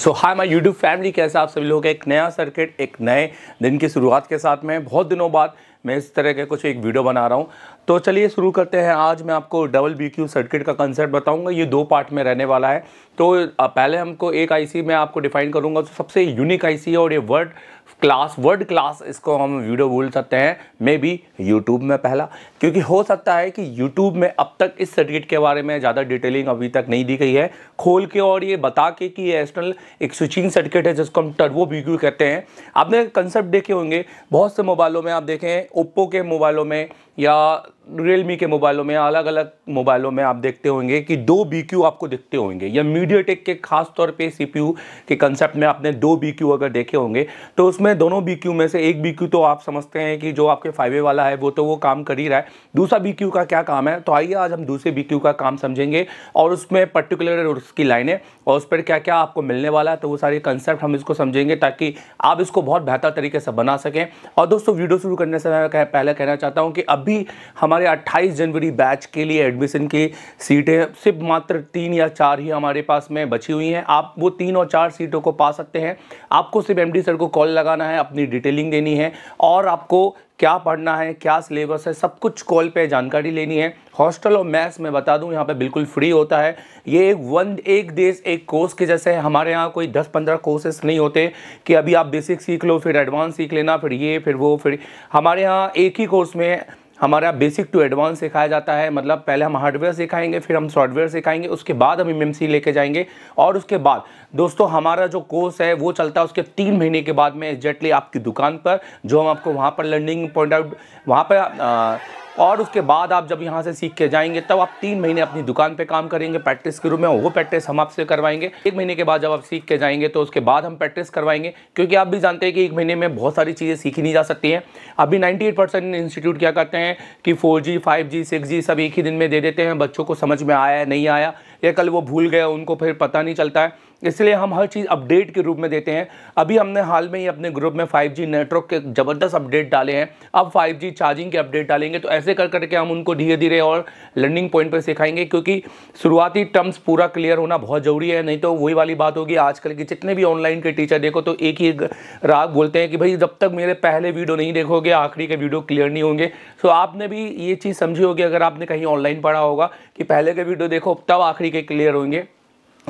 so hi my YouTube family कैसे आप सभी लोग एक नया सर्किट एक नए दिन की शुरुआत के साथ में बहुत दिनों बाद मैं इस तरह के कुछ एक वीडियो बना रहा हूँ तो चलिए शुरू करते हैं आज मैं आपको डबल बी क्यू सर्किट का कंसेप्ट बताऊंगा ये दो पार्ट में रहने वाला है तो पहले हमको एक आईसी मैं आपको डिफाइन करूँगा तो सबसे यूनिक आईसी है और ये वर्ड क्लास वर्ड क्लास इसको हम वीडियो बोल सकते हैं मे बी यूट्यूब में पहला क्योंकि हो सकता है कि यूट्यूब में अब तक इस सर्टिफिकेट के बारे में ज़्यादा डिटेलिंग अभी तक नहीं दी गई है खोल के और ये बता के कि ये एक्सटर्नल एक स्विचिंग सर्टिफिकेट है जिसको हम टर्बो बीक्यू कहते हैं आपने कंसेप्ट देखे होंगे बहुत से मोबाइलों में आप देखें ओप्पो के मोबाइलों में या रियलमी के मोबाइलों में अलग अलग मोबाइलों में आप देखते होंगे कि दो बी क्यू आपको दिखते होंगे या मीडिया टेक के खास तौर पे सी पी यू के कंसेप्ट में आपने दो बी क्यू अगर देखे होंगे तो उसमें दोनों बी क्यू में से एक बी क्यू तो आप समझते हैं कि जो आपके फाइवे वाला है वो तो वो काम कर ही रहा है दूसरा बी क्यू का क्या काम है तो आइए आज हम दूसरे बी क्यू का काम समझेंगे और उसमें पर्टिकुलर उसकी लाइनें और उस पर क्या क्या आपको मिलने वाला है तो वो सारे कंसेप्ट हम इसको समझेंगे ताकि आप इसको बहुत बेहतर तरीके से बना सकें और दोस्तों वीडियो शुरू करने से मैं पहले कहना चाहता हूँ कि अभी हमारे हमारे 28 जनवरी बैच के लिए एडमिशन की सीटें सिर्फ मात्र तीन या चार ही हमारे पास में बची हुई हैं आप वो तीन और चार सीटों को पा सकते हैं आपको सिर्फ एमडी सर को कॉल लगाना है अपनी डिटेलिंग देनी है और आपको क्या पढ़ना है क्या सिलेबस है सब कुछ कॉल पे जानकारी लेनी है हॉस्टल और मैथ्स में बता दूं यहाँ पे बिल्कुल फ्री होता है ये एक वन एक देश एक कोर्स के जैसे है हमारे यहाँ कोई दस पंद्रह कोर्सेस नहीं होते कि अभी आप बेसिक सीख लो फिर एडवांस सीख लेना फिर ये फिर वो फिर हमारे यहाँ एक ही कोर्स में हमारा बेसिक टू एडवांस सिखाया जाता है मतलब पहले हम हार्डवेयर सिखाएंगे फिर हम सॉफ्टवेयर सिखाएंगे उसके बाद हम एम लेके जाएंगे और उसके बाद दोस्तों हमारा जो कोर्स है वो चलता है उसके तीन महीने के बाद में एग्जैक्टली आपकी दुकान पर जो हम आपको वहाँ पर लर्निंग पॉइंट आउट वहाँ पर आ, और उसके बाद आप जब यहाँ से सीख के जाएंगे तब तो आप तीन महीने अपनी दुकान पे काम करेंगे प्रैक्टिस के रूप में वो प्रैक्टिस हम आपसे करवाएंगे एक महीने के बाद जब आप सीख के जाएंगे तो उसके बाद हम प्रैक्टिस करवाएंगे क्योंकि आप भी जानते हैं कि एक महीने में बहुत सारी चीज़ें सीखी नहीं जा सकती हैं अभी नाइन्टी इंस्टीट्यूट क्या करते हैं कि four G five G six G सब एक ही दिन में दे देते हैं बच्चों को समझ में आया नहीं आया या कल वो भूल गया उनको फिर पता नहीं चलता है इसलिए हम हर चीज़ अपडेट के रूप में देते हैं अभी हमने हाल में ही अपने ग्रुप में 5G नेटवर्क के ज़बरदस्त अपडेट डाले हैं अब 5G चार्जिंग के अपडेट डालेंगे तो ऐसे कर करके हम उनको धीरे धीरे और लर्निंग पॉइंट पर सिखाएंगे क्योंकि शुरुआती टर्म्स पूरा क्लियर होना बहुत ज़रूरी है नहीं तो वही वाली बात होगी आजकल के जितने भी ऑनलाइन के टीचर देखो तो एक ही राग बोलते हैं कि भाई जब तक मेरे पहले वीडियो नहीं देखोगे आखिरी के वीडियो क्लियर नहीं होंगे सो आपने भी ये चीज़ समझी होगी अगर आपने कहीं ऑनलाइन पढ़ा होगा कि पहले के वीडियो देखो तब आखिरी के क्लियर होंगे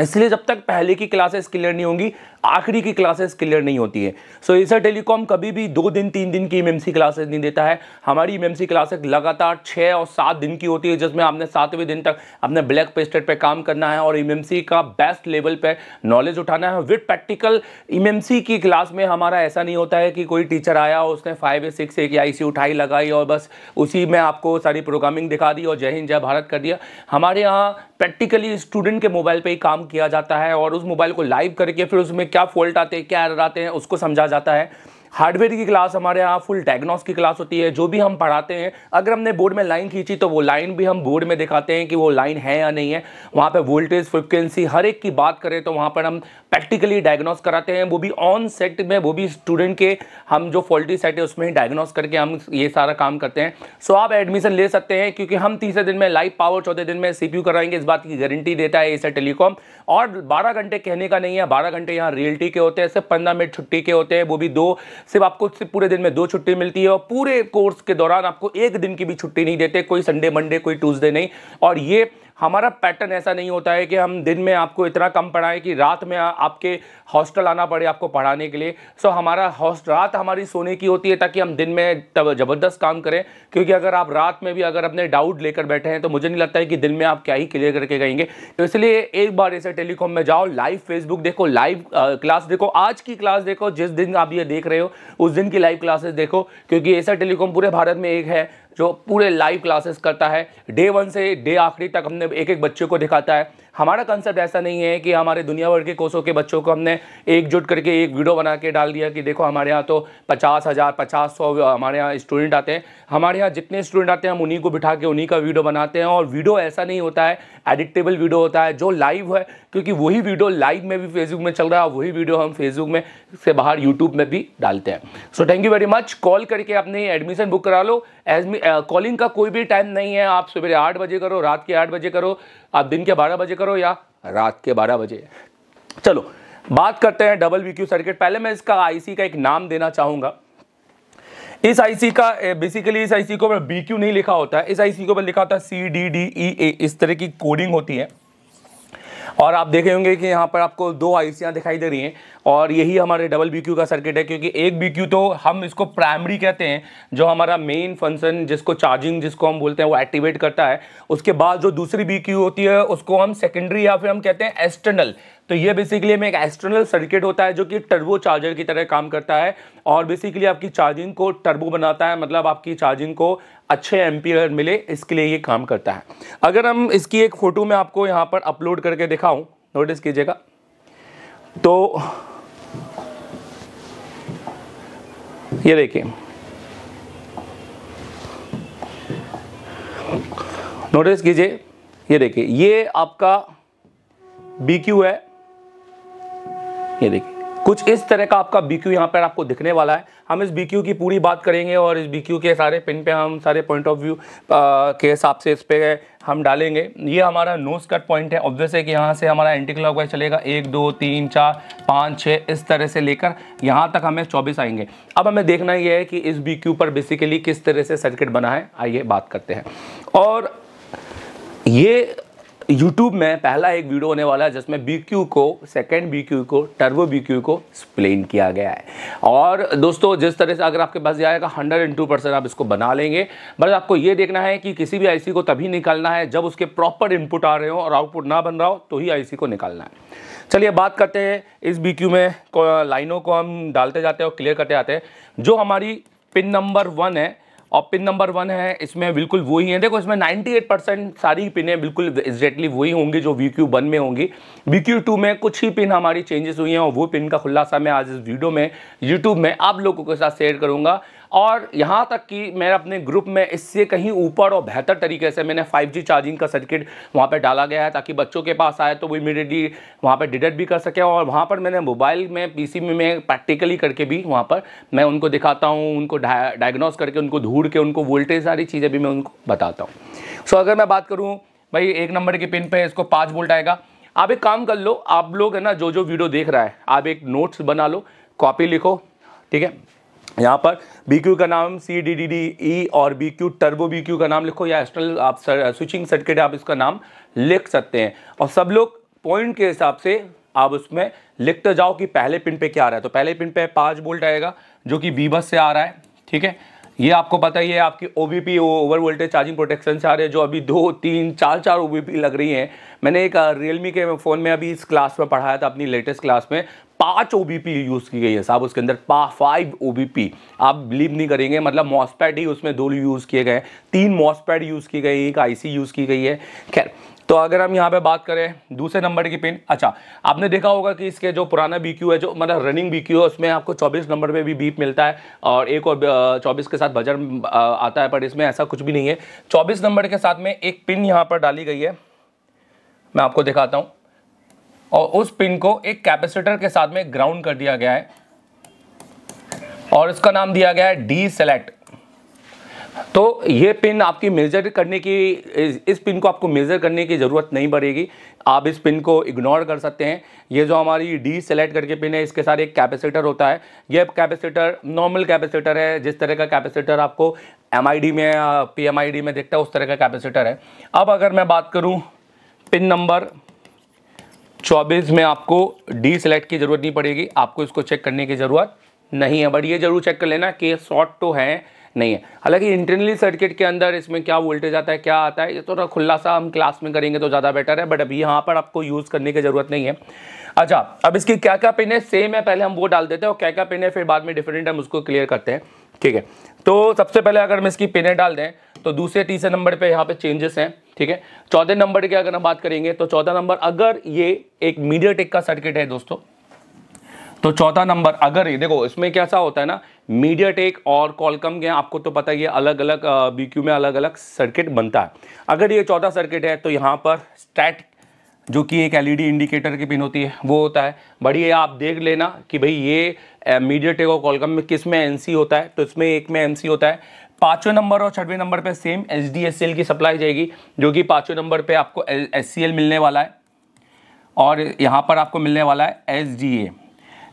इसलिए जब तक पहले की क्लासेस क्लियर नहीं होंगी आखिरी की क्लासेस क्लियर नहीं होती है सो so, ईसर टेलीकॉम कभी भी दो दिन तीन दिन की एमएमसी क्लासेस नहीं देता है हमारी एमएमसी क्लासेस लगातार छः और सात दिन की होती है जिसमें आपने सातवें दिन तक अपने ब्लैक पेस्टेड पे काम करना है और एमएमसी का बेस्ट लेवल पर नॉलेज उठाना है विथ प्रैक्टिकल एम की क्लास में हमारा ऐसा नहीं होता है कि कोई टीचर आया और उसने फाइव या सिक्स एक आई उठाई लगाई और बस उसी में आपको सारी प्रोग्रामिंग दिखा दी और जय हिंद जय भारत कर दिया हमारे यहाँ प्रैक्टिकली स्टूडेंट के मोबाइल पर ही काम किया जाता है और उस मोबाइल को लाइव करके फिर उसमें क्या फॉल्ट आते हैं क्या एरर आते हैं उसको समझा जाता है हार्डवेयर की क्लास हमारे यहाँ फुल डायग्नोस की क्लास होती है जो भी हम पढ़ाते हैं अगर हमने बोर्ड में लाइन खींची तो वो लाइन भी हम बोर्ड में दिखाते हैं कि वो लाइन है या नहीं है वहाँ पर वोल्टेज फ्रिक्वेंसी हर एक की बात करें तो वहाँ पर हम प्रैक्टिकली डायग्नोस कराते हैं वो भी ऑन सेट में वो भी स्टूडेंट के हम जो फॉल्टी सेट है उसमें डायग्नोस करके हम ये सारा काम करते हैं सो आप एडमिशन ले सकते हैं क्योंकि हम तीसरे दिन में लाइव पावर चौथे दिन में सी कराएंगे इस बात की गारंटी देता है एसर टेलीकॉम और बारह घंटे कहने का नहीं है बारह घंटे यहाँ रियलिटी के होते हैं सिर्फ पंद्रह मिनट छुट्टी के होते हैं वो भी दो सिर्फ आपको सिर्फ पूरे दिन में दो छुट्टी मिलती है और पूरे कोर्स के दौरान आपको एक दिन की भी छुट्टी नहीं देते कोई संडे मंडे कोई ट्यूजडे नहीं और ये हमारा पैटर्न ऐसा नहीं होता है कि हम दिन में आपको इतना कम पढ़ाएं कि रात में आपके हॉस्टल आना पड़े आपको पढ़ाने के लिए सो हमारा हॉस्ट रात हमारी सोने की होती है ताकि हम दिन में ज़बरदस्त काम करें क्योंकि अगर आप रात में भी अगर अपने डाउट लेकर बैठे हैं तो मुझे नहीं लगता है कि दिन में आप क्या ही क्लियर करके गएंगे तो इसलिए एक बार ऐसे टेलीकॉम में जाओ लाइव फेसबुक देखो लाइव क्लास देखो आज की क्लास देखो जिस दिन आप ये देख रहे हो उस दिन की लाइव क्लासेस देखो क्योंकि ऐसा टेलीकॉम पूरे भारत में एक है जो पूरे लाइव क्लासेस करता है डे वन से डे आखिरी तक हमने एक एक बच्चे को दिखाता है हमारा कंसेप्ट ऐसा नहीं है कि हमारे दुनिया भर के कोसों के बच्चों को हमने एकजुट करके एक वीडियो बना के डाल दिया कि देखो हमारे यहाँ तो पचास हज़ार पचास सौ हमारे यहाँ स्टूडेंट आते हैं हमारे यहाँ जितने स्टूडेंट आते हैं हम उन्हीं को बिठा के उन्हीं का वीडियो बनाते हैं और वीडियो ऐसा नहीं होता है एडिक्टेबल वीडियो होता है जो लाइव है क्योंकि वही वीडियो लाइव में भी फेसबुक में चल रहा है वही वीडियो हम फेसबुक में से बाहर यूट्यूब में भी डालते हैं so thank you very much call करके अपने एडमिशन बुक करा लो कॉलिंग uh, का कोई भी टाइम नहीं है आप सवेरे आठ बजे करो रात के आठ बजे करो आप दिन के बारह बजे करो करो या रात के बारह बजे चलो बात करते हैं डबल वी क्यू सर्किट पहले मैं इसका आईसी का एक नाम देना चाहूंगा इस आईसी का बेसिकली इस आईसी को बी क्यू नहीं लिखा होता है इस आईसी को लिखा होता है सी डी डी ई ए इस तरह की कोडिंग होती है और आप देखे होंगे कि यहाँ पर आपको दो आईसियाँ दिखाई दे रही हैं और यही हमारे डबल बी का सर्किट है क्योंकि एक बी तो हम इसको प्राइमरी कहते हैं जो हमारा मेन फंक्शन जिसको चार्जिंग जिसको हम बोलते हैं वो एक्टिवेट करता है उसके बाद जो दूसरी बी होती है उसको हम सेकेंडरी या फिर हम कहते हैं एक्सटर्नल तो ये बेसिकली में एक एक्सटर्नल सर्किट होता है जो कि टर्बो चार्जर की तरह काम करता है और बेसिकली आपकी चार्जिंग को टर्बो बनाता है मतलब आपकी चार्जिंग को अच्छे एम्पियर मिले इसके लिए ये काम करता है अगर हम इसकी एक फ़ोटो में आपको यहाँ पर अपलोड करके दिखाऊँ नोटिस कीजिएगा तो ये देखिए नोटिस कीजिए ये देखिए ये आपका बी क्यू है ये देखिए कुछ इस तरह का आपका बी क्यू यहाँ पर आपको दिखने वाला है हम इस बी क्यू की पूरी बात करेंगे और इस बी क्यू के सारे पिन पे हम सारे पॉइंट ऑफ व्यू के हिसाब से इस पर हम डालेंगे ये हमारा नोज कट पॉइंट है ऑब्वियस है कि यहाँ से हमारा एंटी क्लॉक चलेगा एक दो तीन चार पाँच छः इस तरह से लेकर यहाँ तक हमें चौबीस आएंगे अब हमें देखना यह है कि इस बी क्यू पर बेसिकली किस तरह से सर्किट बना है आइए बात करते हैं और ये यूट्यूब में पहला एक वीडियो होने वाला है जिसमें बी क्यू को सेकेंड बी क्यू को टर्बो बी क्यू को एक्सप्लेन किया गया है और दोस्तों जिस तरह से अगर आपके पास ये आएगा हंड्रेड एंड टू परसेंट आप इसको बना लेंगे बस आपको ये देखना है कि किसी भी आईसी को तभी निकालना है जब उसके प्रॉपर इनपुट आ रहे हो और आउटपुट ना बन रहा हो तो ही सी को निकालना है चलिए बात करते हैं इस बी क्यू में लाइनों को हम डालते जाते हैं और क्लियर करते जाते हैं जो हमारी पिन नंबर वन है और पिन नंबर वन है इसमें बिल्कुल वही है देखो इसमें 98 परसेंट सारी पिनें बिल्कुल एग्जैक्टली वही होंगी जो वी क्यू वन में होंगी वी क्यू टू में कुछ ही पिन हमारी चेंजेस हुई हैं और वो पिन का खुलासा मैं आज इस वीडियो में यूट्यूब में आप लोगों के साथ शेयर करूँगा और यहाँ तक कि मैं अपने ग्रुप में इससे कहीं ऊपर और बेहतर तरीके से मैंने 5G चार्जिंग का सर्किट वहाँ पर डाला गया है ताकि बच्चों के पास आए तो वो इमीडिएटली वहाँ पर डिटेक्ट भी कर सके और वहाँ पर मैंने मोबाइल में पी में मैं प्रैक्टिकली करके भी वहाँ पर मैं उनको दिखाता हूँ उनको डायग्नोस करके उनको ढूंढ के उनको वोल्टेज सारी चीज़ें भी मैं उनको बताता हूँ सो so, अगर मैं बात करूँ भाई एक नंबर के पिन पर इसको पाँच वोल्ट आएगा आप एक काम कर लो आप लोग है ना जो जो वीडियो देख रहा है आप एक नोट्स बना लो कॉपी लिखो ठीक है यहाँ पर बी क्यू का नाम C D D D E और B Q turbo B Q का नाम लिखो या एक्सटर्नल आप सर, स्विचिंग सर्किट आप इसका नाम लिख सकते हैं और सब लोग पॉइंट के हिसाब से आप उसमें लिखते जाओ कि पहले पिन पे क्या आ रहा है तो पहले पिन पे पाँच बोल्ट आएगा जो कि बी बस से आ रहा है ठीक है ये आपको पता ही है आपकी O B P over voltage charging protection से आ रहे जो अभी दो तीन चार चार ओ बी पी लग रही हैं मैंने एक रियलमी के फ़ोन में अभी इस क्लास में पढ़ाया था अपनी लेटेस्ट क्लास में पाँच ओ यूज़ की गई है साहब उसके अंदर पा फाइव ओ आप बिलीव नहीं करेंगे मतलब मॉसपैड ही उसमें दो यूज़ किए गए तीन मॉसपैड यूज़ की गई एक सी यूज़ की गई है खैर तो अगर हम यहाँ पे बात करें दूसरे नंबर की पिन अच्छा आपने देखा होगा कि इसके जो पुराना बी है जो मतलब रनिंग बी है उसमें आपको 24 नंबर पे भी बीप मिलता है और एक और 24 के साथ बजर आता है पर इसमें ऐसा कुछ भी नहीं है 24 नंबर के साथ में एक पिन यहाँ पर डाली गई है मैं आपको दिखाता हूँ और उस पिन को एक कैपेसिटर के साथ में ग्राउंड कर दिया गया है और इसका नाम दिया गया है डी सेलेक्ट तो ये पिन आपकी मेजर करने की इस पिन को आपको मेजर करने की ज़रूरत नहीं पड़ेगी आप इस पिन को इग्नोर कर सकते हैं ये जो हमारी डी सेलेक्ट करके पिन है इसके साथ एक कैपेसिटर होता है ये कैपेसिटर नॉर्मल कैपेसिटर है जिस तरह का कैपेसिटर आपको एम में या पी में देखता है उस तरह का कैपेसिटर है अब अगर मैं बात करूँ पिन नंबर चौबीस में आपको डी सेलेक्ट की ज़रूरत नहीं पड़ेगी आपको इसको चेक करने की ज़रूरत नहीं है बट ये ज़रूर चेक कर लेना कि शॉर्ट तो है नहीं है हालांकि इंटरनली सर्किट के अंदर इसमें क्या वोल्टेज आता है क्या आता है ये थोड़ा तो खुला सा हम क्लास में करेंगे तो ज़्यादा बेटर है बट अभी यहाँ पर आपको यूज़ करने की ज़रूरत नहीं है अच्छा अब इसकी क्या क्या पिन है सेम है पहले हम वो डाल देते हैं और क्या क्या पिन है फिर बाद में डिफरेंट हम उसको क्लियर करते हैं ठीक है तो सबसे पहले अगर हम इसकी पिनें डाल दें तो दूसरे तीसरे नंबर पर यहाँ पे चेंजेस हैं ठीक है चौदह नंबर की अगर हम बात करेंगे तो चौदह नंबर अगर ये एक मीडिया टेक का सर्किट है दोस्तों तो चौथा नंबर अगर ही देखो इसमें कैसा होता है ना मीडिया टेक और कॉलकम के आपको तो पता ही है अलग अलग बीक्यू में अलग अलग सर्किट बनता है अगर ये चौथा सर्किट है तो यहाँ पर स्टैट जो कि एक एलईडी इंडिकेटर e की पिन होती है वो होता है बढ़िया आप देख लेना कि भाई ये मीडिया टेक और कॉलकम में किस में एन होता है तो इसमें एक में एन होता है पाँचवें नंबर और छठवें नंबर पर सेम एच की सप्लाई जाएगी जो कि पाँचवें नंबर पर आपको एस मिलने वाला है और यहाँ पर आपको मिलने वाला है एस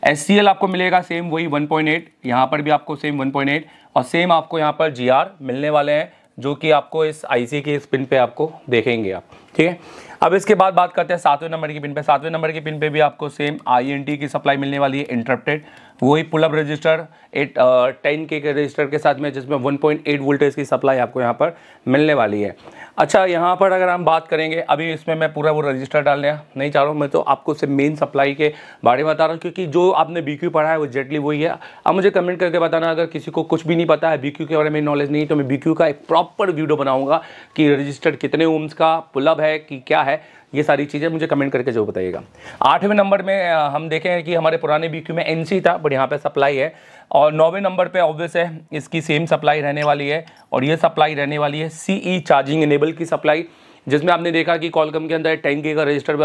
एस आपको मिलेगा सेम वही 1.8 पॉइंट यहाँ पर भी आपको सेम 1.8 और सेम आपको यहाँ पर जी मिलने वाले हैं जो कि आपको इस आई के इस पिन पे आपको देखेंगे आप ठीक है अब इसके बाद बात करते हैं सातवें नंबर की पिन पे सातवें नंबर की पिन पे भी आपको सेम आई की सप्लाई मिलने वाली है इंटरप्टेड वही पुलअप रजिस्टर एट टेन के रजिस्टर के साथ में जिसमें वन वोल्टेज की सप्लाई आपको यहाँ पर मिलने वाली है अच्छा यहाँ पर अगर हम बात करेंगे अभी इसमें मैं पूरा वो रजिस्टर लिया नहीं चाह रहा हूँ मैं तो आपको सिर्फ मेन सप्लाई के बारे में बता रहा हूँ क्योंकि जो आपने बी पढ़ा है वो जेटली वही है अब मुझे कमेंट करके बताना अगर किसी को कुछ भी नहीं पता है बी के बारे में नॉलेज नहीं तो मैं बी का एक प्रॉपर वीडियो बनाऊँगा कि रजिस्टर्ड कितने ओम्स का पुलब है कि क्या है ये सारी चीज़ें मुझे कमेंट करके जरूर बताइएगा आठवें नंबर में हम देखें कि हमारे पुराने बी में एन था बट यहाँ पर सप्लाई है और नौवें नंबर पे ऑब्वियस है इसकी सेम सप्लाई रहने वाली है और ये सप्लाई रहने वाली है सी चार्जिंग इनेबल की सप्लाई जिसमें आपने देखा कि कॉलकम के अंदर टेन के का रजिस्टर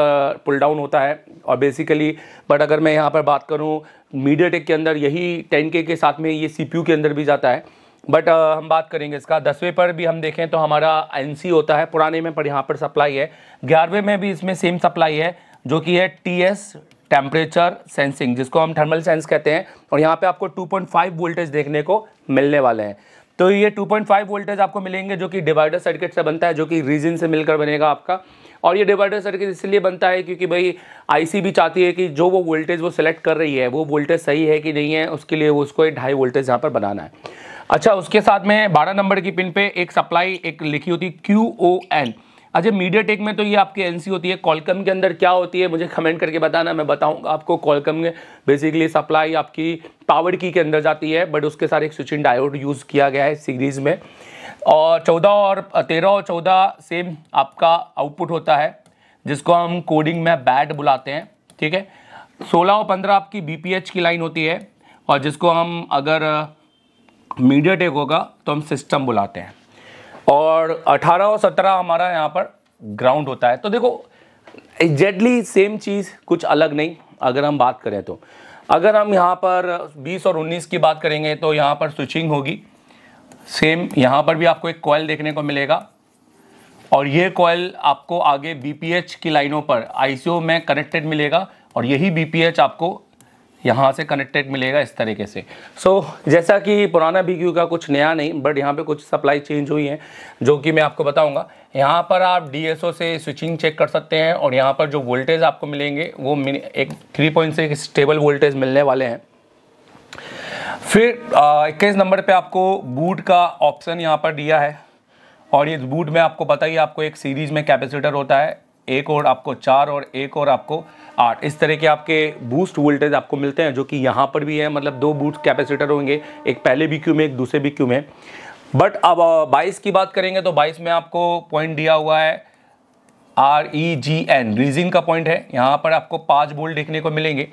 पुल डाउन होता है और बेसिकली बट अगर मैं यहाँ पर बात करूँ मीडिया के अंदर यही टेन के साथ में ये सी के अंदर भी जाता है बट uh, हम बात करेंगे इसका दसवें पर भी हम देखें तो हमारा एन होता है पुराने में पर यहाँ पर सप्लाई है ग्यारहवें में भी इसमें सेम सप्लाई है जो कि है टी एस टेम्परेचर सेंसिंग जिसको हम थर्मल सेंस कहते हैं और यहाँ पे आपको 2.5 वोल्टेज देखने को मिलने वाले हैं तो ये 2.5 वोल्टेज आपको मिलेंगे जो कि डिवाइडर सर्किट से बनता है जो कि रीजन से मिलकर बनेगा आपका और ये डिवाइडर सर्किट इसलिए बनता है क्योंकि भाई आईसी भी चाहती है कि जो वो वोल्टेज वो सिलेक्ट कर रही है वो वोल्टेज सही है कि नहीं है उसके लिए वो उसको ढाई वोल्टेज यहाँ पर बनाना है अच्छा उसके साथ में बारह नंबर की पिन पे एक सप्लाई एक लिखी होती है क्यू ओ एन अच्छा मीडिया टेक में तो ये आपकी एनसी होती है कॉलकम के अंदर क्या होती है मुझे कमेंट करके बताना मैं बताऊंगा आपको कॉलकम में बेसिकली सप्लाई आपकी पावर की के अंदर जाती है बट उसके साथ एक स्विचिंग डायोड यूज़ किया गया है सीरीज़ में और चौदह और तेरह और चौदह सेम आपका आउटपुट होता है जिसको हम कोडिंग में बैट बुलाते हैं ठीक है सोलह और पंद्रह आपकी बी की लाइन होती है और जिसको हम अगर मीडिया टेक होगा तो हम सिस्टम बुलाते हैं और 18 और 17 हमारा यहाँ पर ग्राउंड होता है तो देखो एग्जैक्टली सेम चीज़ कुछ अलग नहीं अगर हम बात करें तो अगर हम यहाँ पर 20 और 19 की बात करेंगे तो यहाँ पर स्विचिंग होगी सेम यहाँ पर भी आपको एक कॉयल देखने को मिलेगा और ये कॉयल आपको आगे बी की लाइनों पर आई में कनेक्टेड मिलेगा और यही बी आपको यहाँ से कनेक्टेड मिलेगा इस तरीके से सो so, जैसा कि पुराना बी का कुछ नया नहीं बट यहाँ पे कुछ सप्लाई चेंज हुई है जो कि मैं आपको बताऊँगा यहाँ पर आप डी से स्विचिंग चेक कर सकते हैं और यहाँ पर जो वोल्टेज आपको मिलेंगे वो एक थ्री पॉइंट से स्टेबल वोल्टेज मिलने वाले हैं फिर इक्कीस नंबर पे आपको बूट का ऑप्शन यहाँ पर दिया है और ये बूट में आपको पता ही आपको एक सीरीज़ में कैपेसिटर होता है एक और आपको चार और एक और आपको आठ इस तरह के आपके बूस्ट वोल्टेज आपको मिलते हैं जो कि यहाँ पर भी है मतलब दो बूस्ट कैपेसिटर होंगे एक पहले भी क्यू में एक दूसरे भी क्यू में बट अब बाईस की बात करेंगे तो बाईस में आपको पॉइंट दिया हुआ है आर ई जी एन रीजिंग का पॉइंट है यहाँ पर आपको पाँच बोल्ट देखने को मिलेंगे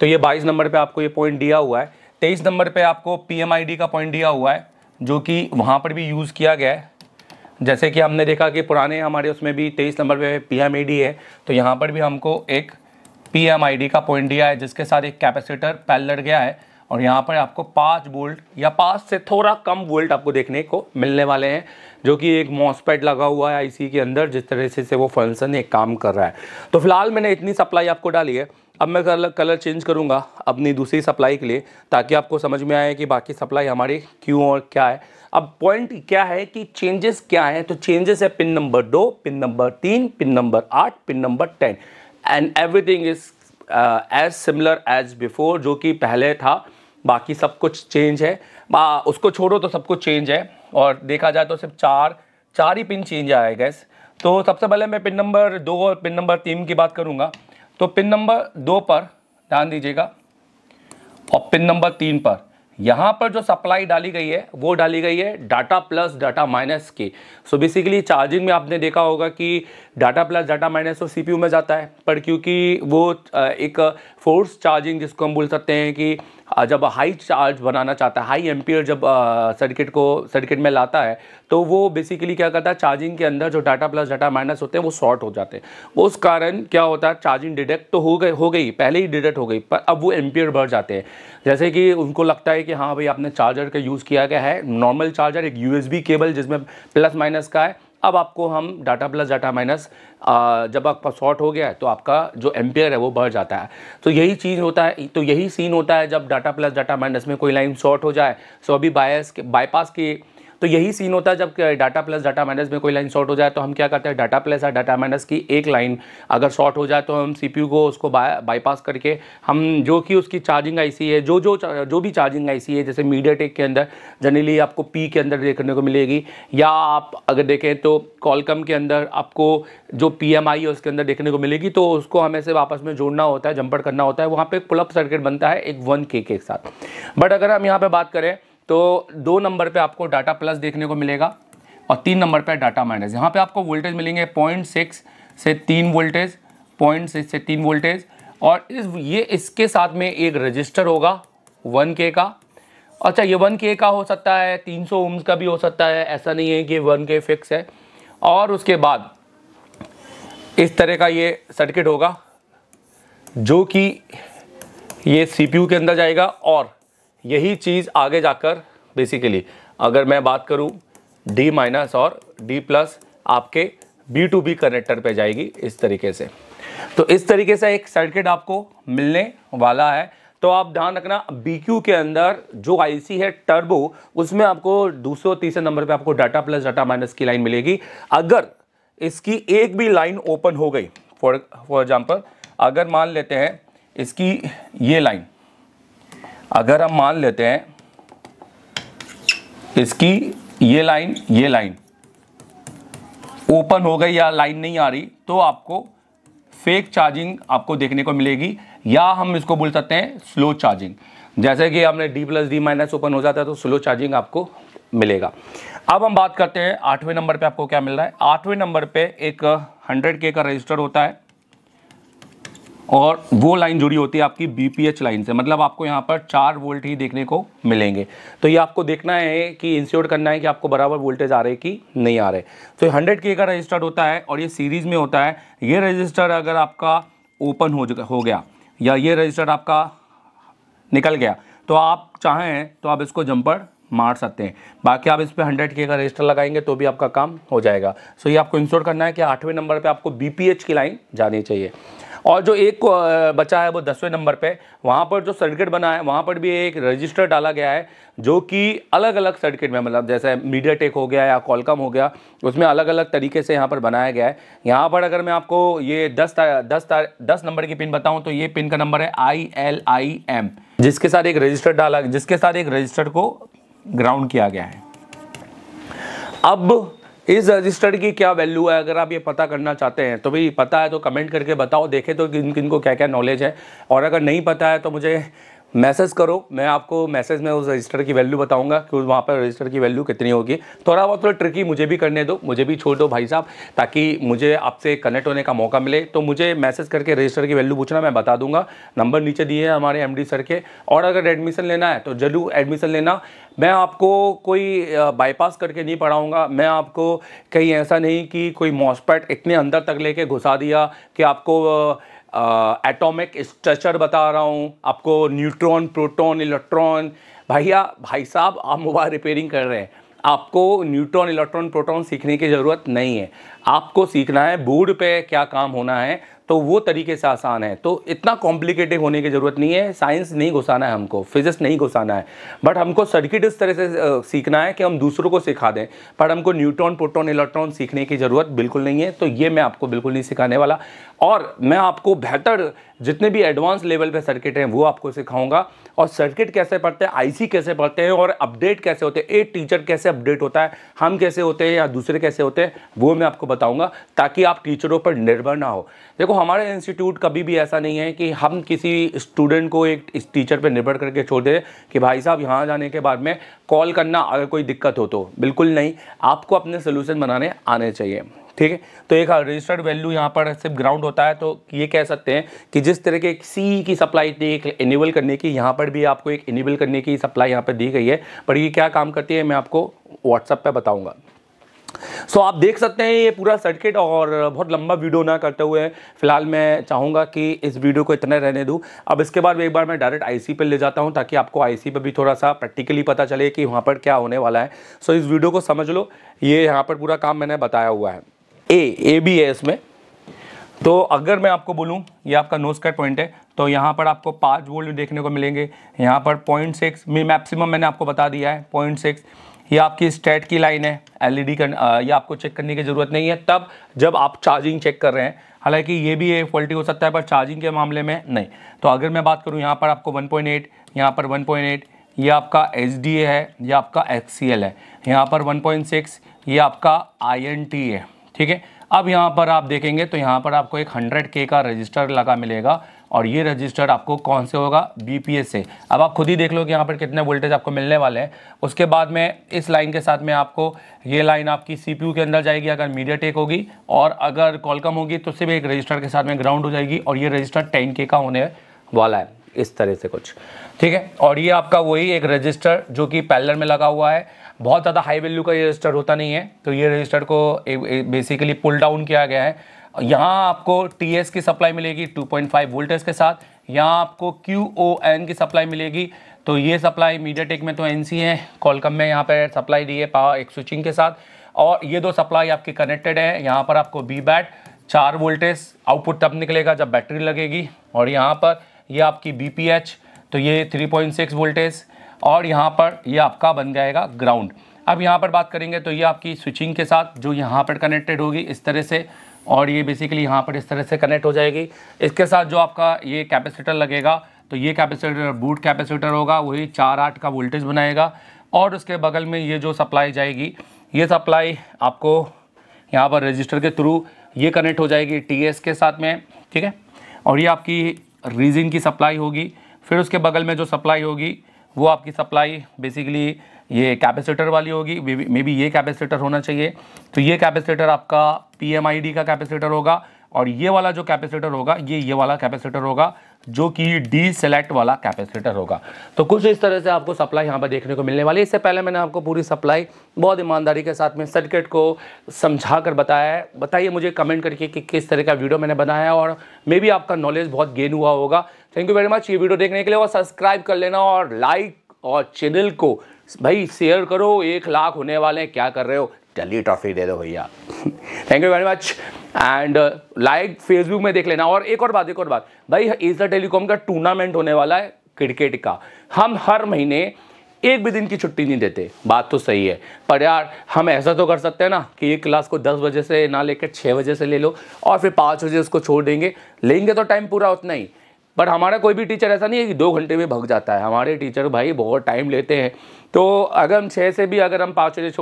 तो ये बाईस नंबर पर आपको ये पॉइंट दिया हुआ है तेईस नंबर पर आपको पी का पॉइंट दिया हुआ है जो कि वहाँ पर भी यूज़ किया गया है जैसे कि हमने देखा कि पुराने हमारे उसमें भी तेईस नंबर पे पी एम है तो यहाँ पर भी हमको एक पी एम का पॉइंट दिया है जिसके साथ एक कैपेसिटर पैल लड़ गया है और यहाँ पर आपको पाँच वोल्ट या पाँच से थोड़ा कम वोल्ट आपको देखने को मिलने वाले हैं जो कि एक मॉसपैड लगा हुआ है आईसी के अंदर जिस तरह से, से वो फंक्शन एक काम कर रहा है तो फिलहाल मैंने इतनी सप्लाई आपको डाली है अब मैं कलर कलर चेंज करूँगा अपनी दूसरी सप्लाई के लिए ताकि आपको समझ में आए कि बाकी सप्लाई हमारी क्यों और क्या है अब पॉइंट क्या है कि चेंजेस क्या है तो चेंजेस है पिन नंबर दो पिन नंबर तीन पिन नंबर आठ pin number ten and everything is as similar as before जो कि पहले था बाकी सब कुछ चेंज है बा उसको छोड़ो तो सब कुछ चेंज है और देखा जाए तो सिर्फ चार चार ही पिन चेंज आया गैस तो सबसे पहले मैं पिन नंबर दो और पिन नंबर तीन की बात करूँगा तो पिन नंबर दो पर ध्यान दीजिएगा और पिन नंबर तीन पर यहाँ पर जो सप्लाई डाली गई है वो डाली गई है डाटा प्लस डाटा माइनस की सो बेसिकली चार्जिंग में आपने देखा होगा कि डाटा प्लस डाटा माइनस वो तो सी में जाता है पर क्योंकि वो एक फोर्स चार्जिंग जिसको हम बोल सकते हैं कि जब हाई चार्ज बनाना चाहता है हाई एम्पियर जब सर्किट को सर्किट में लाता है तो वो बेसिकली क्या करता है चार्जिंग के अंदर जो डाटा प्लस डाटा माइनस होते हैं वो शॉर्ट हो जाते हैं उस कारण क्या होता है चार्जिंग डिडेक्ट तो हो गई हो गई पहले ही डिडेक्ट हो गई पर अब वो एम्पियर बढ़ जाते हैं जैसे कि उनको लगता है कि हाँ भाई आपने चार्जर का यूज़ किया गया है नॉर्मल चार्जर एक यू केबल जिसमें प्लस माइनस का है अब आपको हम डाटा प्लस डाटा माइनस जब आपका शॉर्ट हो गया है तो आपका जो एम्पेयर है वो बढ़ जाता है तो यही चीज़ होता है तो यही सीन होता है जब डाटा प्लस डाटा माइनस में कोई लाइन शॉर्ट हो जाए सो तो अभी बायस के बाईपास के तो यही सीन होता है जब डाटा प्लस डाटा माइनस में कोई लाइन शॉर्ट हो जाए तो हम क्या करते हैं डाटा प्लस या डाटा माइनस की एक लाइन अगर शॉर्ट हो जाए तो हम सी को उसको बाईपास करके हम जो कि उसकी चार्जिंग आई है जो जो जो भी चार्जिंग आई है जैसे मीडिया के अंदर जनरली आपको पी के अंदर देखने को मिलेगी या आप अगर देखें तो कॉलकम के अंदर आपको जो पी है उसके अंदर देखने को मिलेगी तो उसको हमें से वापस में जोड़ना होता है जम्पर करना होता है वहाँ पर पुलअप सर्किट बनता है एक वन के के साथ बट अगर हम यहाँ पर बात करें तो दो नंबर पे आपको डाटा प्लस देखने को मिलेगा और तीन नंबर पे डाटा माइनस यहाँ पे आपको वोल्टेज मिलेंगे पॉइंट सिक्स से तीन वोल्टेज पॉइंट सिक्स से तीन वोल्टेज और इस ये इसके साथ में एक रजिस्टर होगा वन के का अच्छा ये वन के का हो सकता है तीन सौ ओम्स का भी हो सकता है ऐसा नहीं है कि वन के फिक्स है और उसके बाद इस तरह का ये सर्किट होगा जो कि ये सी के अंदर जाएगा और यही चीज़ आगे जाकर बेसिकली अगर मैं बात करूँ डी माइनस और डी प्लस आपके बी टू बी कनेक्टर पे जाएगी इस तरीके से तो इस तरीके से एक सर्किट आपको मिलने वाला है तो आप ध्यान रखना बी क्यू के अंदर जो आईसी है टर्बो उसमें आपको दूसरे तीसरे नंबर पे आपको डाटा प्लस डाटा माइनस की लाइन मिलेगी अगर इसकी एक भी लाइन ओपन हो गई फॉर फॉर एग्जाम्पल अगर मान लेते हैं इसकी ये लाइन अगर हम मान लेते हैं इसकी ये लाइन ये लाइन ओपन हो गई या लाइन नहीं आ रही तो आपको फेक चार्जिंग आपको देखने को मिलेगी या हम इसको बोल सकते हैं स्लो चार्जिंग जैसे कि हमने D plus D minus open हो जाता है तो स्लो चार्जिंग आपको मिलेगा अब हम बात करते हैं आठवें नंबर पे आपको क्या मिल रहा है आठवें नंबर पे एक हंड्रेड के का रजिस्टर होता है और वो लाइन जुड़ी होती है आपकी बीपीएच लाइन से मतलब आपको यहाँ पर चार वोल्ट ही देखने को मिलेंगे तो ये आपको देखना है कि इंश्योर करना है कि आपको बराबर वोल्टेज आ रहे कि नहीं आ रहे तो हंड्रेड के का रजिस्टर्ड होता है और ये सीरीज़ में होता है ये रजिस्टर अगर आपका ओपन हो हो गया या ये रजिस्टर आपका निकल गया तो आप चाहें तो आप इसको जंपर मार सकते हैं बाकी आप इस पर हंड्रेड के का रजिस्टर लगाएंगे तो भी आपका काम हो जाएगा सो ये आपको इंश्योर करना है कि आठवें नंबर पे आपको बीपीएच की लाइन जानी चाहिए और जो एक बचा है वो दसवें नंबर पे वहाँ पर जो सर्टिफिकेट बना है वहाँ पर भी एक रजिस्टर डाला गया है जो कि अलग अलग सर्टिफिकेट में मतलब जैसे मीडिया टेक हो गया या कॉलकम हो गया उसमें अलग अलग तरीके से यहाँ पर बनाया गया है यहाँ पर अगर मैं आपको ये दस तार, दस तार, दस नंबर की पिन बताऊँ तो ये पिन का नंबर है आई एल आई एम जिसके साथ एक रजिस्टर डाला जिसके साथ एक रजिस्टर को ग्राउंड किया गया है अब इस रजिस्टर की क्या वैल्यू है अगर आप ये पता करना चाहते हैं तो भाई पता है तो कमेंट करके बताओ देखें तो किन किन को क्या क्या नॉलेज है और अगर नहीं पता है तो मुझे मैसेज करो मैं आपको मैसेज में उस रजिस्टर की वैल्यू बताऊंगा कि वहाँ पर रजिस्टर की वैल्यू कितनी होगी थोड़ा बहुत थोड़ा ट्रिकी मुझे भी करने दो मुझे भी छोड़ दो भाई साहब ताकि मुझे आपसे कनेक्ट होने का मौका मिले तो मुझे मैसेज करके रजिस्टर की वैल्यू पूछना मैं बता दूंगा नंबर नीचे दिए हैं हमारे एम सर के और अगर एडमिशन लेना है तो जरूर एडमिशन लेना मैं आपको कोई बाईपास करके नहीं पढ़ाऊँगा मैं आपको कहीं ऐसा नहीं कि कोई मॉसपैट इतने अंदर तक लेके घुसा दिया कि आपको एटॉमिक स्ट्रक्चर बता रहा हूँ आपको न्यूट्रॉन प्रोटॉन इलेक्ट्रॉन भैया भाई साहब आप मोबाइल रिपेयरिंग कर रहे हैं आपको न्यूट्रॉन इलेक्ट्रॉन प्रोटॉन सीखने की ज़रूरत नहीं है आपको सीखना है बूढ़ पे क्या काम होना है तो वो तरीके से आसान है तो इतना कॉम्प्लिकेटेड होने की ज़रूरत नहीं है साइंस नहीं घुसाना है हमको फिजिक्स नहीं घुसाना है बट हमको सर्किट इस तरह से सीखना है कि हम दूसरों को सिखा दें पर हमको न्यूट्रॉन प्रोटॉन इलेक्ट्रॉन सीखने की ज़रूरत बिल्कुल नहीं है तो ये मैं आपको बिल्कुल नहीं सिखाने वाला और मैं आपको बेहतर जितने भी एडवांस लेवल पे सर्किट हैं वो आपको सिखाऊंगा और सर्किट कैसे पढ़ते हैं आईसी कैसे पढ़ते हैं और अपडेट कैसे होते हैं एक टीचर कैसे अपडेट होता है हम कैसे होते हैं या दूसरे कैसे होते हैं वो मैं आपको बताऊंगा ताकि आप टीचरों पर निर्भर ना हो देखो हमारे इंस्टीट्यूट कभी भी ऐसा नहीं है कि हम किसी स्टूडेंट को एक टीचर पर निर्भर करके छोड़ दें कि भाई साहब यहाँ जाने के बाद में कॉल करना अगर कोई दिक्कत हो तो बिल्कुल नहीं आपको अपने सोल्यूशन बनाने आने चाहिए ठीक है तो एक रजिस्टर्ड हाँ, वैल्यू यहाँ पर सिर्फ ग्राउंड होता है तो ये कह सकते हैं कि जिस तरह के सी की सप्लाई थी एक इनेबल करने की यहाँ पर भी आपको एक इनेबल करने की सप्लाई यहाँ पर दी गई है पर ये क्या काम करती है मैं आपको व्हाट्सएप पर बताऊँगा सो so, आप देख सकते हैं ये पूरा सर्किट और बहुत लंबा वीडियो ना करते हुए फिलहाल मैं चाहूँगा कि इस वीडियो को इतना रहने दूँ अब इसके बाद एक बार मैं डायरेक्ट आईसी पर ले जाता हूँ ताकि आपको आईसी पर भी थोड़ा सा प्रैक्टिकली पता चले कि वहाँ पर क्या होने वाला है सो so, इस वीडियो को समझ लो ये यहाँ पर पूरा काम मैंने बताया हुआ है ए ए बी है इसमें तो अगर मैं आपको बोलूँ ये आपका नोज कट पॉइंट है तो यहाँ पर आपको पाँच वोल्ट देखने को मिलेंगे यहाँ पर पॉइंट सिक्स मैक्सिमम मैंने आपको बता दिया है पॉइंट सिक्स ये आपकी स्टेट की लाइन है एलईडी e कर ये आपको चेक करने की ज़रूरत नहीं है तब जब आप चार्जिंग चेक कर रहे हैं हालांकि ये भी एक फॉल्टी हो सकता है पर चार्जिंग के मामले में नहीं तो अगर मैं बात करूँ यहाँ पर आपको वन पॉइंट यहाँ पर वन पॉइंट ये आपका एच है यह आपका एक्स है यहाँ पर सिक्स ये आपका आई है ठीक है अब यहाँ पर आप देखेंगे तो यहाँ पर आपको एक हंड्रेड के का रजिस्टर लगा मिलेगा और ये रजिस्टर आपको कौन से होगा एस से अब आप खुद ही देख लो कि यहाँ पर कितने वोल्टेज आपको मिलने वाले हैं उसके बाद में इस लाइन के साथ में आपको ये लाइन आपकी सीपीयू के अंदर जाएगी अगर मीडिया टेक होगी और अगर कॉलकम होगी तो सिर्फ एक रजिस्टर के साथ में ग्राउंड हो जाएगी और ये रजिस्टर टेन के का होने वाला है इस तरह से कुछ ठीक है और ये आपका वही एक रजिस्टर जो कि पैलर में लगा हुआ है बहुत ज़्यादा हाई वैल्यू का ये रजिस्टर होता नहीं है तो ये रजिस्टर को बेसिकली पुल डाउन किया गया है यहाँ आपको टी की सप्लाई मिलेगी 2.5 पॉइंट वोल्टेज के साथ यहाँ आपको क्यू ओ एन की सप्लाई मिलेगी तो ये सप्लाई मीडियाटेक में तो एन सी है कॉलकम में यहाँ पर सप्लाई दी है पावर एक स्विचिंग के साथ और ये दो सप्लाई आपकी कनेक्टेड है यहाँ पर आपको बी बैट चार वोल्टेज आउटपुट तब निकलेगा जब बैटरी लगेगी और यहाँ पर ये यह आपकी बी तो ये 3.6 वोल्टेज और यहाँ पर ये यह आपका बन जाएगा ग्राउंड अब यहाँ पर बात करेंगे तो ये आपकी स्विचिंग के साथ जो यहाँ पर कनेक्टेड होगी इस तरह से और ये बेसिकली यहाँ पर इस तरह से कनेक्ट हो जाएगी इसके साथ जो आपका ये कैपेसिटर लगेगा तो ये कैपेसिटर बूट कैपेसिटर होगा वही चार आठ का वोल्टेज बनाएगा और उसके बगल में ये जो सप्लाई जाएगी ये सप्लाई आपको यहाँ पर रजिस्टर के थ्रू ये कनेक्ट हो जाएगी टी के साथ में ठीक है और ये आपकी रीजिंग की सप्लाई होगी फिर उसके बगल में जो सप्लाई होगी वो आपकी सप्लाई बेसिकली ये कैपेसिटर वाली होगी मे बी ये कैपेसिटर होना चाहिए तो ये कैपेसिटर आपका पी का कैपेसिटर होगा और ये वाला जो कैपेसिटर होगा ये ये वाला कैपेसिटर होगा जो कि डी सेलेक्ट वाला कैपेसिटर होगा तो कुछ इस तरह से आपको सप्लाई यहाँ पर देखने को मिलने वाली है इससे पहले मैंने आपको पूरी सप्लाई बहुत ईमानदारी के साथ में सर्किट को समझा कर बताया है बताइए मुझे कमेंट करके कि किस तरह का वीडियो मैंने बनाया है और मे भी आपका नॉलेज बहुत गेन हुआ होगा थैंक यू वेरी मच ये वीडियो देखने के लिए और सब्सक्राइब कर लेना और लाइक और चैनल को भाई शेयर करो एक लाख होने वाले हैं क्या कर रहे हो चलिए ट्रॉफी दे दो भैया thank you very much and like Facebook में देख लेना और एक और बात एक और बात भाई एजा टेलीकॉम का टूर्नामेंट होने वाला है क्रिकेट का हम हर महीने एक भी दिन की छुट्टी नहीं देते बात तो सही है पर यार हम ऐसा तो कर सकते हैं ना कि एक क्लास को दस बजे से ना लेकर छः बजे से ले लो और फिर पाँच बजे उसको छोड़ देंगे लेंगे तो टाइम पूरा उतना ही पर हमारा कोई भी टीचर ऐसा नहीं है कि दो घंटे में भग जाता है हमारे टीचर भाई बहुत टाइम लेते हैं तो अगर हम छः से भी अगर हम पाँच बजे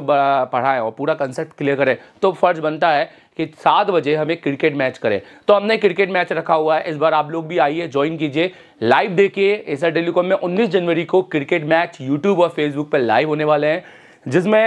पढ़ाएँ और पूरा कंसेप्ट क्लियर करें तो फ़र्ज़ बनता है कि सात बजे हम एक क्रिकेट मैच करें तो हमने क्रिकेट मैच रखा हुआ है इस बार आप लोग भी आइए ज्वाइन कीजिए लाइव देखिए ऐसा टेलीकॉम में 19 जनवरी को क्रिकेट मैच यूट्यूब और फेसबुक पर लाइव होने वाले हैं जिसमें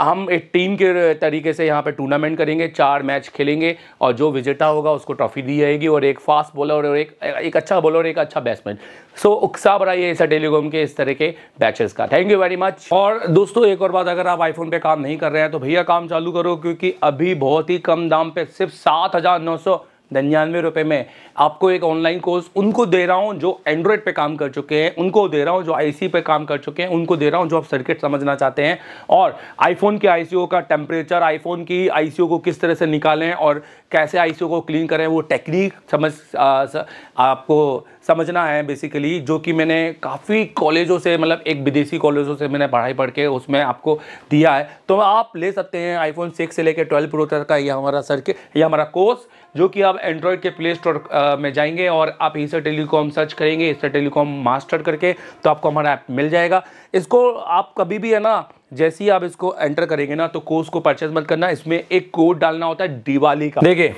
हम एक टीम के तरीके से यहाँ पे टूर्नामेंट करेंगे चार मैच खेलेंगे और जो विजेता होगा उसको ट्रॉफी दी जाएगी और एक फास्ट बॉलर और एक एक अच्छा बॉलर और एक अच्छा बैट्समैन सो उत्साह बढ़ाइए ऐसा टेलीकॉम के इस तरह के बैचेस का थैंक यू वेरी मच और दोस्तों एक और बात अगर आप आईफोन पे काम नहीं कर रहे हैं तो भैया काम चालू करो क्योंकि अभी बहुत ही कम दाम पर सिर्फ सात हज़ार नौ सौ निन्यानवे रुपये में आपको एक ऑनलाइन कोर्स उनको दे रहा हूँ जो एंड्रॉयड पे काम कर चुके हैं उनको दे रहा हूँ जो आईसी पे काम कर चुके हैं उनको दे रहा हूँ जो आप सर्किट समझना चाहते हैं और आईफोन के आईसीओ का टेम्परेचर आईफोन की आईसीओ को किस तरह से निकालें और कैसे आईसीओ को क्लीन करें वो टेक्निक समझ आ, स, आपको समझना है बेसिकली जो कि मैंने काफ़ी कॉलेजों से मतलब एक विदेशी कॉलेजों से मैंने पढ़ाई पढ़ के उसमें आपको दिया है तो आप ले सकते हैं आईफोन सिक्स से लेकर ट्वेल्व प्रो तक का यह हमारा सर्किट यह हमारा कोर्स जो कि आप एंड्रॉयड के प्ले स्टोर में जाएंगे और आप ईसर टेलीकॉम सर्च करेंगे ईसर टेलीकॉम मास्टर करके तो आपको हमारा ऐप मिल जाएगा इसको आप कभी भी है ना जैसे ही आप इसको एंटर करेंगे ना तो कोर्स को परचेज मत करना इसमें एक कोड डालना होता है दिवाली का देखिए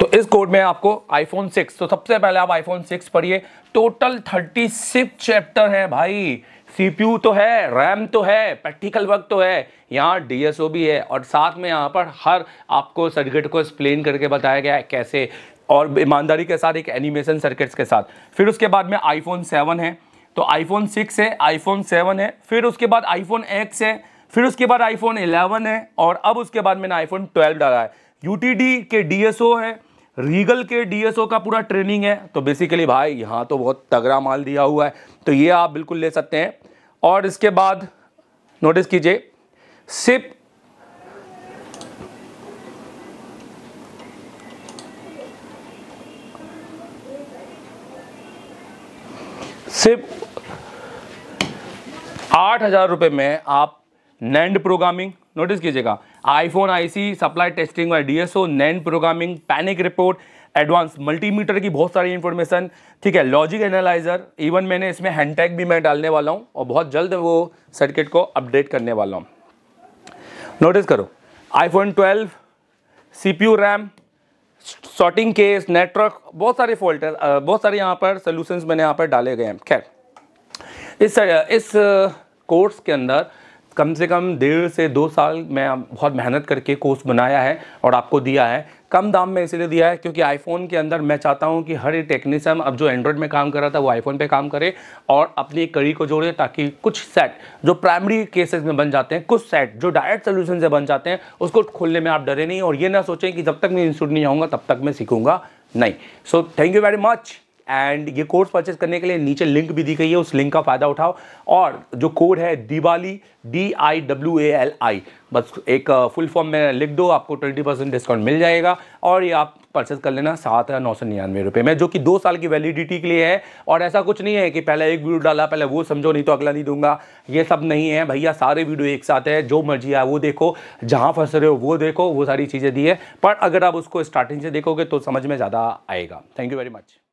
तो इस कोड में आपको आईफोन 6 तो सबसे पहले आप आईफोन 6 पढ़िए टोटल 36 चैप्टर हैं भाई सीपीयू तो है रैम तो है प्रैक्टिकल वर्क तो है यहाँ डीएसओ भी है और साथ में यहाँ पर हर आपको सर्किट को एक्सप्लेन करके बताया गया है कैसे और ईमानदारी के साथ एक एनिमेशन सर्किट्स के साथ फिर उसके बाद में आईफोन सेवन है तो आईफोन सिक्स है आईफोन सेवन है फिर उसके बाद आईफोन एक्स है फिर उसके बाद आईफोन इलेवन है और अब उसके बाद मैंने आईफोन ट्वेल्व डाला है यू के डी है रीगल के डी का पूरा ट्रेनिंग है तो बेसिकली भाई यहाँ तो बहुत तगड़ा माल दिया हुआ है तो ये आप बिल्कुल ले सकते हैं और इसके बाद नोटिस कीजिए सिप सिर्फ आठ हज़ार रुपये में आप नैंड प्रोग्रामिंग नोटिस कीजिएगा आईफोन आईसी सप्लाई टेस्टिंग और DSO NAND programming panic report advance multimeter की बहुत सारी इन्फॉर्मेशन ठीक है लॉजिक एनालाइजर इवन मैंने इसमें हैंडटैग भी मैं डालने वाला हूँ और बहुत जल्द वो सर्किट को अपडेट करने वाला हूँ नोटिस करो iPhone 12 CPU RAM shorting case network बहुत सारे फॉल्ट बहुत सारे यहाँ पर सोल्यूशंस मैंने यहाँ पर डाले गए हैं खैर इस इस कोर्स के अंदर कम से कम डेढ़ से दो साल मैं बहुत मेहनत करके कोर्स बनाया है और आपको दिया है कम दाम में इसलिए दिया है क्योंकि आईफोन के अंदर मैं चाहता हूँ कि हर एक टेक्नीशियन अब जो एंड्रॉयड में काम कर रहा था वो आईफोन पे काम करे और अपनी कड़ी को जोड़े ताकि कुछ सेट जो प्राइमरी केसेस में बन जाते हैं कुछ सेट जो डायरेक्ट सोल्यूशन से बन जाते हैं उसको खोलने में आप डरे नहीं और ये ना सोचें कि जब तक मैं इंस्टीट्यूट नहीं आऊँगा तब तक मैं सीखूँगा नहीं so thank you very much and ये कोर्स परचेज करने के लिए नीचे लिंक भी दी गई है उस लिंक का फ़ायदा उठाओ और जो कोड है Diwali D I W A L I बस एक फुल uh, फॉर्म में लिख दो आपको ट्वेंटी परसेंट डिस्काउंट मिल जाएगा और ये आप परचेज़ कर लेना सात हज़ार नौ सौ निन्यानवे रुपये में जो कि दो साल की वैलिडिटी के लिए है और ऐसा कुछ नहीं है कि पहले एक वीडियो डाला पहले वो समझो नहीं तो अगला नहीं दूंगा ये सब नहीं है भैया सारे वीडियो एक साथ है जो मर्जी है वो देखो जहाँ फंस रहे हो वो देखो वो सारी चीज़ें दी है पर अगर आप उसको स्टार्टिंग से देखोगे तो समझ में ज़्यादा आएगा थैंक यू वेरी मच